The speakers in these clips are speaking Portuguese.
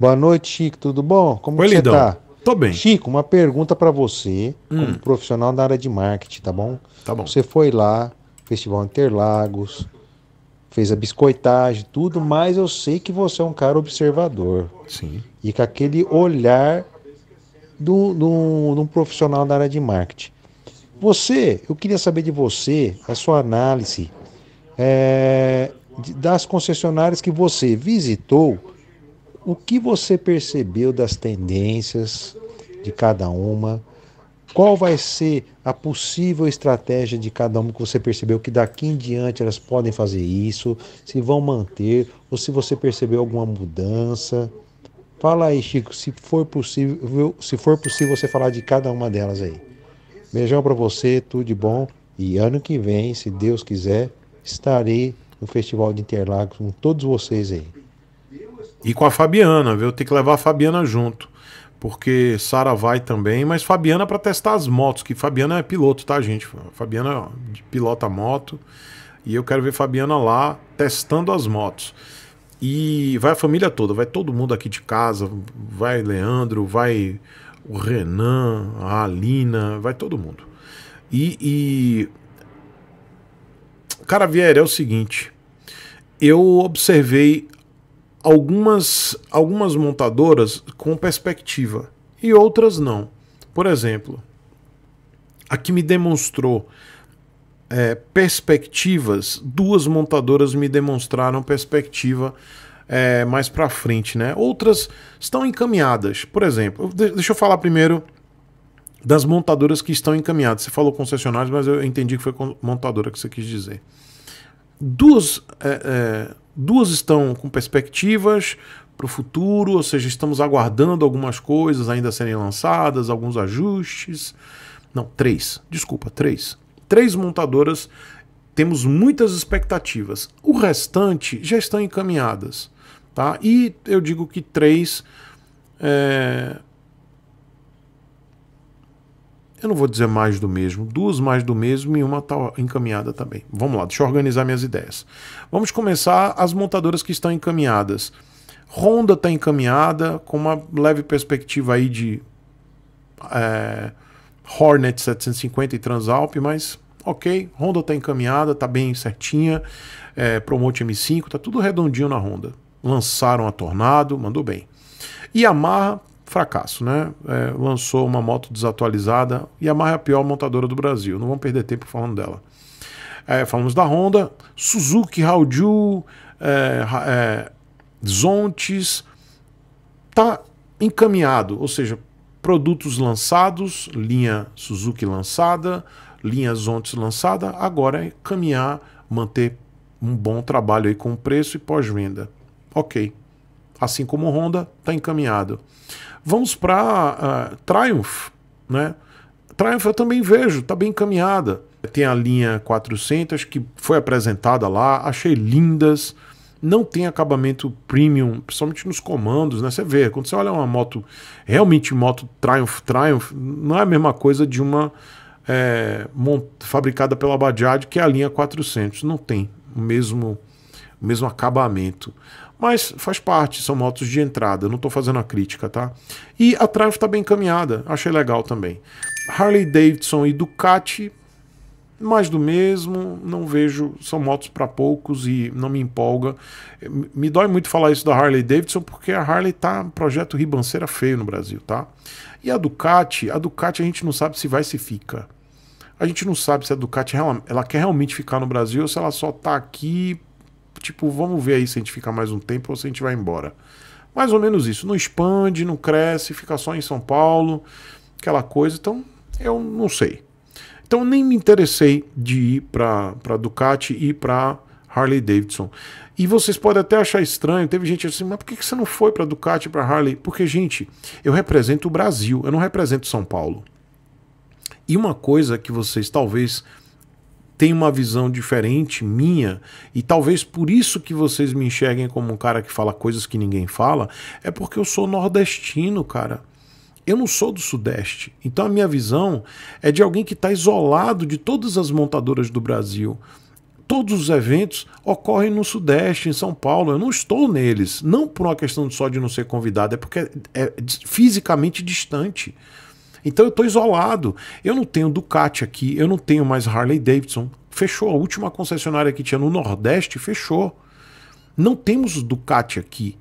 Boa noite, Chico, tudo bom? Como Oi, você tá? Tô bem. Chico, uma pergunta para você, hum. como profissional da área de marketing, tá bom? Tá bom. Você foi lá, Festival Interlagos, fez a biscoitagem, tudo, mas eu sei que você é um cara observador. Sim. E com aquele olhar do, do, de um profissional da área de marketing. Você, eu queria saber de você, a sua análise é, das concessionárias que você visitou o que você percebeu das tendências de cada uma? Qual vai ser a possível estratégia de cada uma que você percebeu que daqui em diante elas podem fazer isso, se vão manter ou se você percebeu alguma mudança? Fala aí, Chico, se for possível, se for possível você falar de cada uma delas aí. Beijão para você, tudo de bom e ano que vem, se Deus quiser, estarei no Festival de Interlagos com todos vocês aí. E com a Fabiana, viu? Tem que levar a Fabiana junto. Porque Sara vai também, mas Fabiana para testar as motos, que Fabiana é piloto, tá, gente? Fabiana pilota moto. E eu quero ver Fabiana lá testando as motos. E vai a família toda, vai todo mundo aqui de casa, vai Leandro, vai o Renan, a Alina, vai todo mundo. E, e... Cara, Vieira, é o seguinte: eu observei algumas, algumas montadoras com perspectiva e outras não. Por exemplo, a que me demonstrou é, perspectivas, duas montadoras me demonstraram perspectiva é, mais para frente, né? Outras estão encaminhadas. Por exemplo, deixa eu falar primeiro das montadoras que estão encaminhadas. Você falou concessionárias, mas eu entendi que foi montadora que você quis dizer. Duas é, é Duas estão com perspectivas para o futuro, ou seja, estamos aguardando algumas coisas ainda serem lançadas, alguns ajustes. Não, três, desculpa, três. Três montadoras temos muitas expectativas. O restante já estão encaminhadas, tá? E eu digo que três é, eu não vou dizer mais do mesmo, duas mais do mesmo e uma está encaminhada também. Vamos lá, deixa eu organizar minhas ideias. Vamos começar as montadoras que estão encaminhadas. Honda está encaminhada com uma leve perspectiva aí de é, Hornet 750 e Transalp, mas ok, Honda está encaminhada, está bem certinha, é, Promote M5, está tudo redondinho na Honda. Lançaram a Tornado, mandou bem. Yamaha fracasso, né? É, lançou uma moto desatualizada. e é a pior montadora do Brasil. Não vamos perder tempo falando dela. É, falamos da Honda, Suzuki, Hauju, é, é, Zontes. Tá encaminhado, ou seja, produtos lançados, linha Suzuki lançada, linha Zontes lançada. Agora é caminhar, manter um bom trabalho aí com preço e pós-venda. Ok assim como Honda, está encaminhado. Vamos para uh, ah, Triumph, né? Triumph eu também vejo, está bem encaminhada. Tem a linha 400 que foi apresentada lá, achei lindas. Não tem acabamento premium, principalmente nos comandos, né? Você vê, quando você olha uma moto, realmente moto Triumph, Triumph, não é a mesma coisa de uma é, fabricada pela Bajaj, que é a linha 400. Não tem o mesmo, o mesmo acabamento. Mas faz parte, são motos de entrada, não estou fazendo a crítica, tá? E a Triumph está bem encaminhada, achei legal também. Harley Davidson e Ducati, mais do mesmo, não vejo, são motos para poucos e não me empolga. Me dói muito falar isso da Harley Davidson porque a Harley tá um projeto ribanceira feio no Brasil, tá? E a Ducati, a Ducati a gente não sabe se vai se fica. A gente não sabe se a Ducati ela, ela quer realmente ficar no Brasil ou se ela só está aqui tipo, vamos ver aí se a gente fica mais um tempo ou se a gente vai embora. Mais ou menos isso. Não expande, não cresce, fica só em São Paulo, aquela coisa. Então, eu não sei. Então, nem me interessei de ir para Ducati e para Harley Davidson. E vocês podem até achar estranho, teve gente assim, mas por que você não foi para Ducati para Harley? Porque, gente, eu represento o Brasil, eu não represento São Paulo. E uma coisa que vocês talvez tem uma visão diferente minha, e talvez por isso que vocês me enxerguem como um cara que fala coisas que ninguém fala, é porque eu sou nordestino, cara. Eu não sou do Sudeste. Então a minha visão é de alguém que está isolado de todas as montadoras do Brasil. Todos os eventos ocorrem no Sudeste, em São Paulo. Eu não estou neles. Não por uma questão só de não ser convidado, é porque é, é fisicamente distante. Então eu estou isolado. Eu não tenho Ducati aqui, eu não tenho mais Harley Davidson. Fechou. A última concessionária que tinha no Nordeste fechou. Não temos Ducati aqui.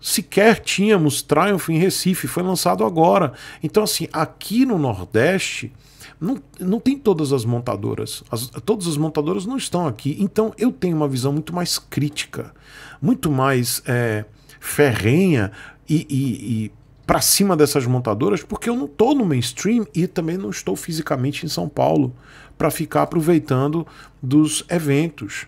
Sequer tínhamos Triumph em Recife, foi lançado agora. Então, assim, aqui no Nordeste, não, não tem todas as montadoras. As, todas as montadoras não estão aqui. Então, eu tenho uma visão muito mais crítica, muito mais é, ferrenha e, e, e para cima dessas montadoras porque eu não estou no mainstream e também não estou fisicamente em São Paulo para ficar aproveitando dos eventos.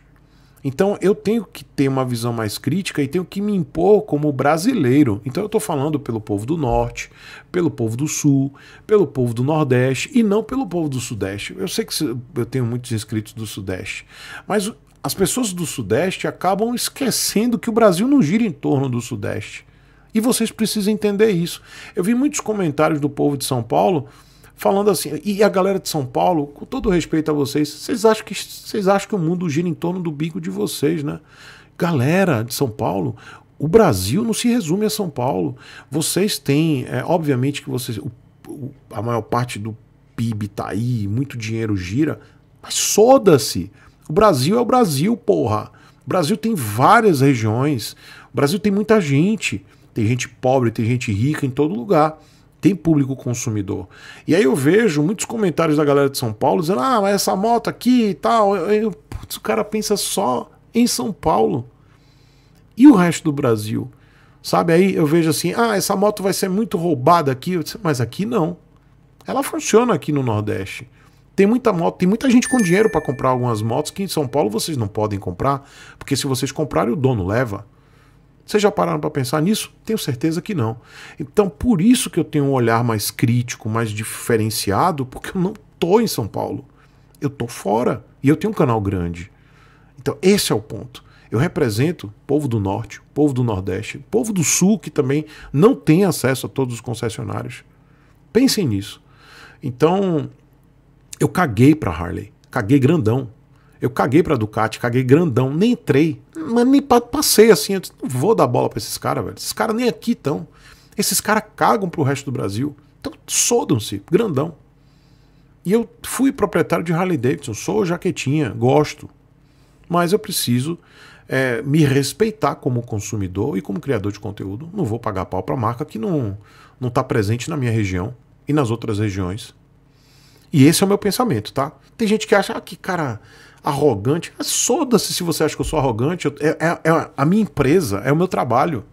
Então eu tenho que ter uma visão mais crítica e tenho que me impor como brasileiro. Então eu estou falando pelo povo do Norte, pelo povo do Sul, pelo povo do Nordeste e não pelo povo do Sudeste. Eu sei que eu tenho muitos inscritos do Sudeste, mas as pessoas do Sudeste acabam esquecendo que o Brasil não gira em torno do Sudeste. E vocês precisam entender isso. Eu vi muitos comentários do povo de São Paulo falando assim, e a galera de São Paulo, com todo respeito a vocês, vocês acham que, vocês acham que o mundo gira em torno do bico de vocês, né? Galera de São Paulo, o Brasil não se resume a São Paulo. Vocês têm, é, obviamente que vocês, o, o, a maior parte do PIB tá aí, muito dinheiro gira, mas soda-se. O Brasil é o Brasil, porra. O Brasil tem várias regiões. O Brasil tem muita gente tem gente pobre, tem gente rica em todo lugar. Tem público consumidor. E aí eu vejo muitos comentários da galera de São Paulo dizendo: ah, mas essa moto aqui e tal. Eu, putz, o cara pensa só em São Paulo. E o resto do Brasil? Sabe? Aí eu vejo assim: ah, essa moto vai ser muito roubada aqui. Disse, mas aqui não. Ela funciona aqui no Nordeste. Tem muita moto, tem muita gente com dinheiro para comprar algumas motos que em São Paulo vocês não podem comprar, porque se vocês comprarem o dono leva. Vocês já pararam para pensar nisso? Tenho certeza que não. Então, por isso que eu tenho um olhar mais crítico, mais diferenciado, porque eu não tô em São Paulo. Eu tô fora e eu tenho um canal grande. Então, esse é o ponto. Eu represento o povo do Norte, o povo do Nordeste, o povo do Sul que também não tem acesso a todos os concessionários. Pensem nisso. Então, eu caguei para Harley, caguei grandão. Eu caguei pra Ducati, caguei grandão, nem entrei. Mas nem passei assim. Eu disse, não vou dar bola pra esses caras, velho. Esses caras nem aqui estão. Esses caras cagam pro resto do Brasil. Então sodam-se, grandão. E eu fui proprietário de Harley Davidson, sou jaquetinha, gosto. Mas eu preciso é, me respeitar como consumidor e como criador de conteúdo. Não vou pagar pau para marca que não não está presente na minha região e nas outras regiões. E esse é o meu pensamento, tá? Tem gente que acha ah, que cara arrogante. Soda-se é, se você acha que eu sou arrogante. É, é, é, a minha empresa, é o meu trabalho.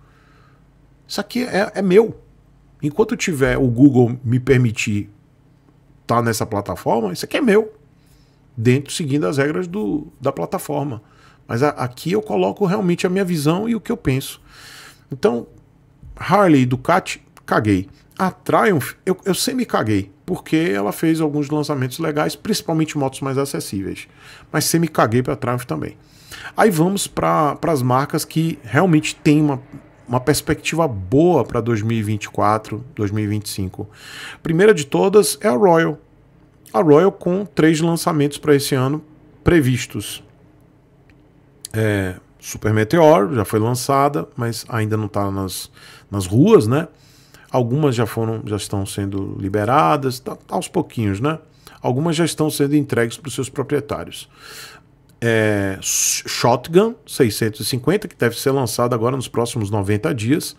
Isso aqui é, é meu. Enquanto tiver o Google me permitir estar tá nessa plataforma, isso aqui é meu. Dentro, seguindo as regras do, da plataforma. Mas a, aqui eu coloco realmente a minha visão e o que eu penso. Então, Harley e Ducati, caguei. A Triumph, eu, eu sempre me caguei, porque ela fez alguns lançamentos legais, principalmente motos mais acessíveis. Mas sempre me caguei para a Triumph também. Aí vamos para as marcas que realmente têm uma, uma perspectiva boa para 2024, 2025. Primeira de todas é a Royal. A Royal com três lançamentos para esse ano previstos. É, Super Meteor já foi lançada, mas ainda não está nas, nas ruas, né? Algumas já foram, já estão sendo liberadas, tá, tá, aos pouquinhos, né? Algumas já estão sendo entregues para os seus proprietários. É, Shotgun 650, que deve ser lançado agora nos próximos 90 dias.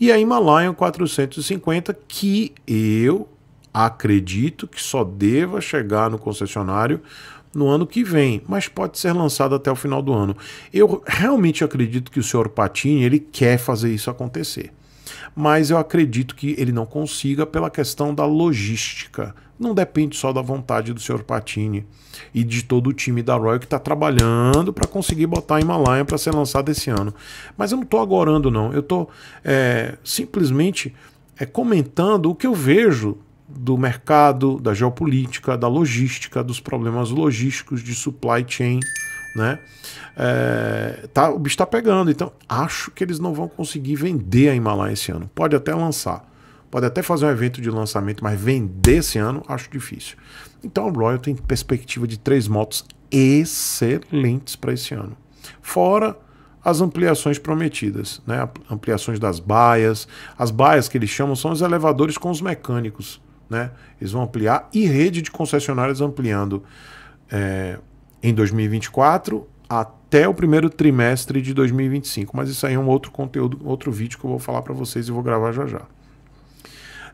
E a Himalayan 450, que eu acredito que só deva chegar no concessionário no ano que vem, mas pode ser lançado até o final do ano. Eu realmente acredito que o senhor Patini ele quer fazer isso acontecer mas eu acredito que ele não consiga pela questão da logística. Não depende só da vontade do senhor Patini e de todo o time da Royal que está trabalhando para conseguir botar a Himalaia para ser lançada esse ano. Mas eu não estou agorando, não. Eu estou é, simplesmente é, comentando o que eu vejo do mercado, da geopolítica, da logística, dos problemas logísticos de supply chain né? É, tá, o bicho está pegando, então acho que eles não vão conseguir vender a Himalaia esse ano. Pode até lançar, pode até fazer um evento de lançamento, mas vender esse ano acho difícil. Então a Royal tem perspectiva de três motos excelentes para esse ano. Fora as ampliações prometidas, né? ampliações das baias. As baias que eles chamam são os elevadores com os mecânicos. Né? Eles vão ampliar e rede de concessionárias ampliando. É, em 2024 até o primeiro trimestre de 2025. Mas isso aí é um outro conteúdo, outro vídeo que eu vou falar para vocês e vou gravar já já.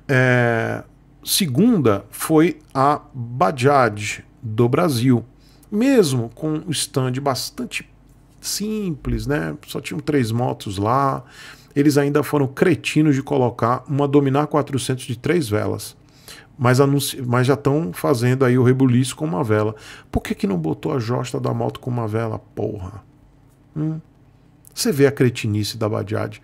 É, segunda foi a Bajaj do Brasil. Mesmo com um stand bastante simples, né? Só tinham três motos lá. Eles ainda foram cretinos de colocar uma Dominar 400 de três velas mas, mas já estão fazendo aí o rebuliço com uma vela. Por que, que não botou a josta da moto com uma vela, porra? Hum? Você vê a cretinice da Badiade.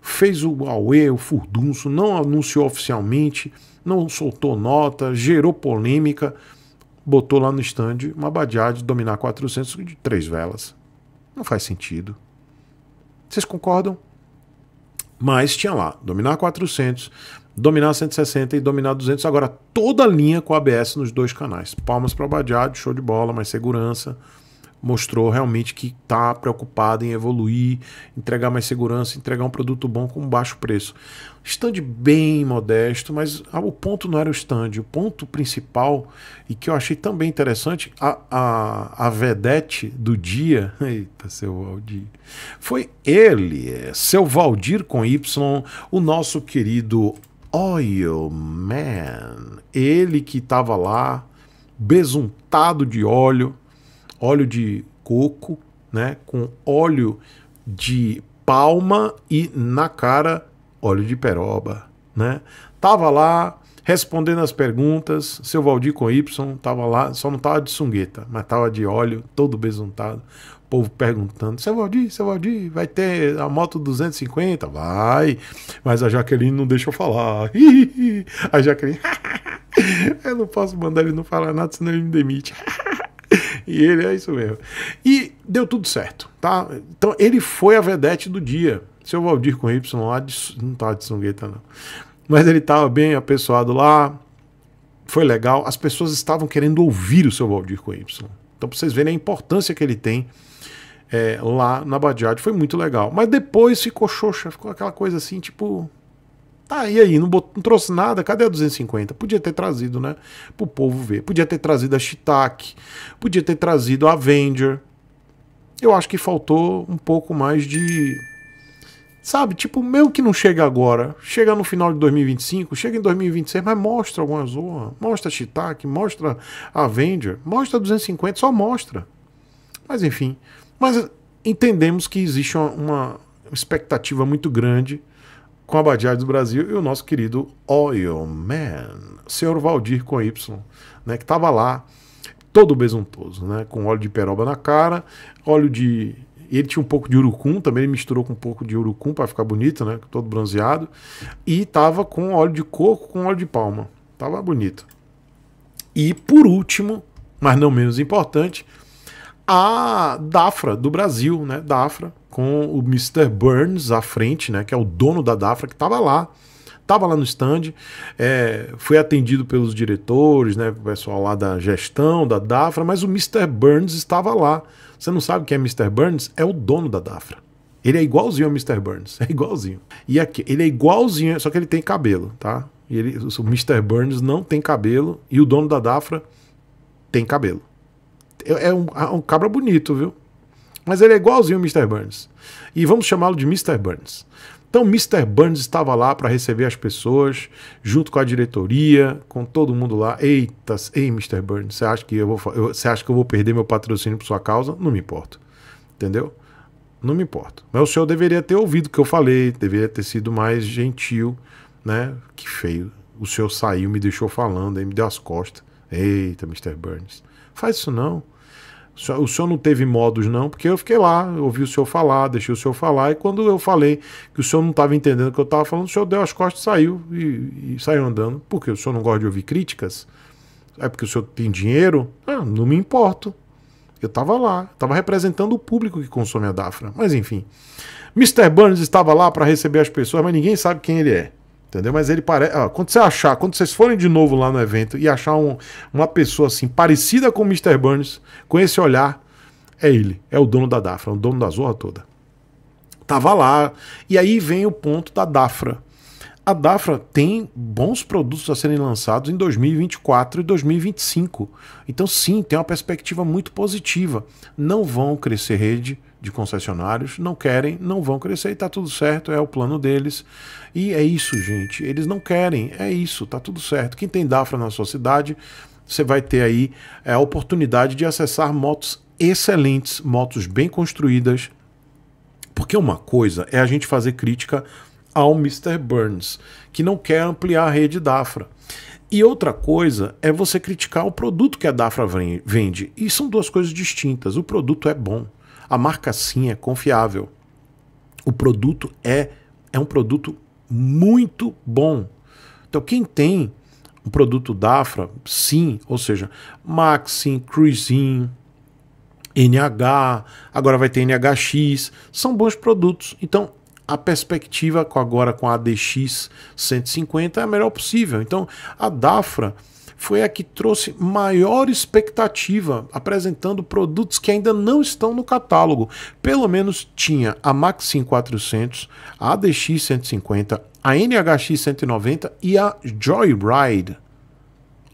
Fez o Aue, o furdunço, não anunciou oficialmente, não soltou nota, gerou polêmica, botou lá no stand uma Badiade dominar 400 de três velas. Não faz sentido. Vocês concordam? Mas tinha lá, dominar 400, dominar 160 e dominar 200. Agora, toda a linha com ABS nos dois canais. Palmas para o Abadiad, show de bola, mais segurança. Mostrou realmente que está preocupado em evoluir, entregar mais segurança, entregar um produto bom com baixo preço. Stand bem modesto, mas ah, o ponto não era o stand. O ponto principal, e que eu achei também interessante, a, a, a vedete do dia, eita, seu Valdir, foi ele, é, seu Valdir com Y, o nosso querido Oil Man. Ele que estava lá, besuntado de óleo, óleo de coco, né? Com óleo de palma e na cara óleo de peroba, né? Tava lá respondendo as perguntas, seu Valdir com Y tava lá, só não tava de sungueta, mas tava de óleo, todo besuntado povo perguntando: seu Valdir, seu Valdir, vai ter a moto 250? Vai. Mas a Jaqueline não deixa eu falar. a Jaqueline, eu não posso mandar ele não falar nada, senão ele me demite. e ele é isso mesmo. E deu tudo certo, tá? Então ele foi a vedete do dia. Seu Valdir com Y lá, não tava tá de sungueta, não. Mas ele tava bem apessoado lá. Foi legal. As pessoas estavam querendo ouvir o seu Valdir com Y. Então, para vocês verem a importância que ele tem é, lá na Badiad. Foi muito legal. Mas depois ficou xoxa, ficou aquela coisa assim, tipo. Tá, e aí? Não, não trouxe nada? Cadê a 250? Podia ter trazido, né? Pro povo ver. Podia ter trazido a Shitake, Podia ter trazido a Avenger. Eu acho que faltou um pouco mais de sabe? Tipo, meio que não chega agora. Chega no final de 2025, chega em 2026, mas mostra alguma zorra. Mostra Shitake, mostra a Avenger, mostra 250, só mostra. Mas enfim, mas entendemos que existe uma, expectativa muito grande com a Badiade do Brasil e o nosso querido Oil Man, senhor Valdir com Y, né, que estava lá todo besuntoso, né, com óleo de peroba na cara, óleo de ele tinha um pouco de urucum, também ele misturou com um pouco de urucum para ficar bonito, né, todo bronzeado, e tava com óleo de coco com óleo de palma. Tava bonito. E por último, mas não menos importante, a Dafra do Brasil, né? Dafra, com o Mr. Burns à frente, né? Que é o dono da Dafra, que estava lá. Estava lá no stand, é, foi atendido pelos diretores, né, pessoal lá da gestão, da Dafra, mas o Mr. Burns estava lá. Você não sabe quem é Mr. Burns? É o dono da Dafra. Ele é igualzinho ao Mr. Burns, é igualzinho. E aqui, ele é igualzinho, só que ele tem cabelo, tá? E ele, o Mr. Burns não tem cabelo e o dono da Dafra tem cabelo. É, é um, é um cabra bonito, viu? Mas ele é igualzinho o Mr. Burns. E vamos chamá-lo de Mr. Burns. Então, Mr. Burns estava lá para receber as pessoas, junto com a diretoria, com todo mundo lá. Eita, ei, Mr. Burns, você acha que eu vou, você acha que eu vou perder meu patrocínio por sua causa? Não me importo. Entendeu? Não me importo. Mas o senhor deveria ter ouvido o que eu falei, deveria ter sido mais gentil, né? Que feio. O senhor saiu, me deixou falando, aí me deu as costas. Eita, Mr. Burns faz isso não. O senhor não teve modos, não, porque eu fiquei lá, ouvi o senhor falar, deixei o senhor falar, e quando eu falei que o senhor não estava entendendo o que eu estava falando, o senhor deu as costas saiu, e, e saiu andando. Porque o senhor não gosta de ouvir críticas? É porque o senhor tem dinheiro? Ah, não me importo. Eu estava lá, estava representando o público que consome a Dafra. Mas enfim. Mr. Burns estava lá para receber as pessoas, mas ninguém sabe quem ele é. Entendeu? Mas ele parece. Ah, quando você achar, quando vocês forem de novo lá no evento e achar um, uma pessoa assim, parecida com o Mr. Burns, com esse olhar, é ele. É o dono da Dafra, é o dono da zorra toda. Tava lá. E aí vem o ponto da Dafra. A Dafra tem bons produtos a serem lançados em 2024 e 2025. Então, sim, tem uma perspectiva muito positiva. Não vão crescer rede de concessionários, não querem, não vão crescer e tá tudo certo, é o plano deles. E é isso, gente. Eles não querem, é isso, tá tudo certo. Quem tem Dafra na sua cidade, você vai ter aí é, a oportunidade de acessar motos excelentes, motos bem construídas. Porque uma coisa é a gente fazer crítica ao Mr. Burns, que não quer ampliar a rede Dafra. E outra coisa é você criticar o produto que a Dafra vende. E são duas coisas distintas. O produto é bom. A marca sim é confiável. O produto é, é um produto muito bom. Então, quem tem um produto dafra sim, ou seja, Maxim, Cruisin, NH, agora vai ter NHX, são bons produtos. Então, a perspectiva agora com a ADX 150 é a melhor possível. Então, a Dafra foi a que trouxe maior expectativa, apresentando produtos que ainda não estão no catálogo. Pelo menos tinha a Max 400, a ADX 150, a NHX 190 e a Joyride.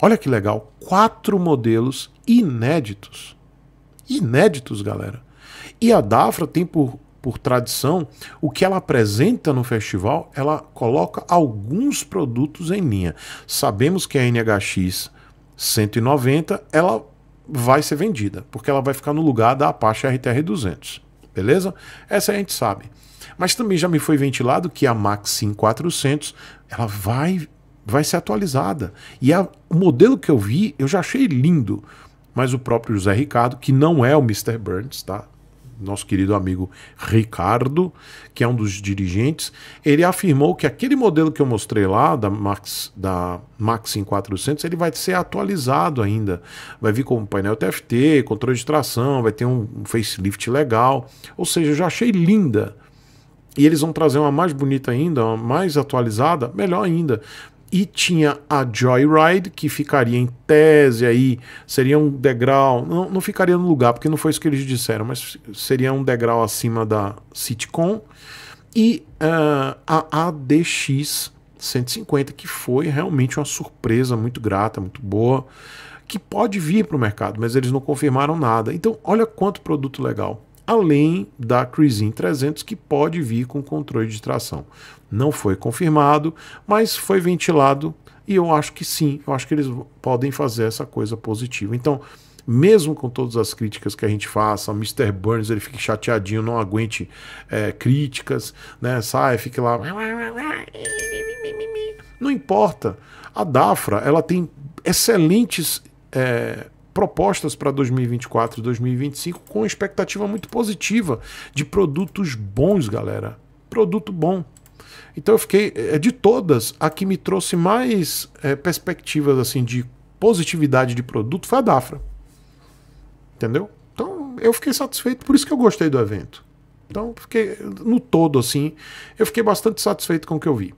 Olha que legal, quatro modelos inéditos. Inéditos, galera. E a Dafra tem por por tradição, o que ela apresenta no festival, ela coloca alguns produtos em linha. Sabemos que a NHX 190, ela vai ser vendida, porque ela vai ficar no lugar da Apache RTR 200, beleza? Essa a gente sabe. Mas também já me foi ventilado que a maxin 400, ela vai vai ser atualizada. E a, o modelo que eu vi, eu já achei lindo. Mas o próprio José Ricardo, que não é o Mr. Burns, tá? nosso querido amigo Ricardo, que é um dos dirigentes, ele afirmou que aquele modelo que eu mostrei lá, da Max, da Maxim 400, ele vai ser atualizado ainda. Vai vir com painel TFT, controle de tração, vai ter um facelift legal. Ou seja, eu já achei linda. E eles vão trazer uma mais bonita ainda, uma mais atualizada, melhor ainda e tinha a Joyride, que ficaria em tese aí, seria um degrau, não, não ficaria no lugar, porque não foi isso que eles disseram, mas seria um degrau acima da Sitcom, e uh, a ADX 150, que foi realmente uma surpresa muito grata, muito boa, que pode vir para o mercado, mas eles não confirmaram nada. Então, olha quanto produto legal além da Cruisin 300 que pode vir com controle de tração. Não foi confirmado, mas foi ventilado e eu acho que sim, eu acho que eles podem fazer essa coisa positiva. Então, mesmo com todas as críticas que a gente faça, o Mr. Burns ele fique chateadinho, não aguente é, críticas, né? Sai, fique lá. Não importa. A Dafra ela tem excelentes é, propostas para 2024 e 2025 com expectativa muito positiva de produtos bons, galera. Produto bom. Então eu fiquei, é, é de todas, a que me trouxe mais é, perspectivas assim de positividade de produto foi a Dafra. Entendeu? Então eu fiquei satisfeito, por isso que eu gostei do evento. Então, fiquei no todo assim, eu fiquei bastante satisfeito com o que eu vi.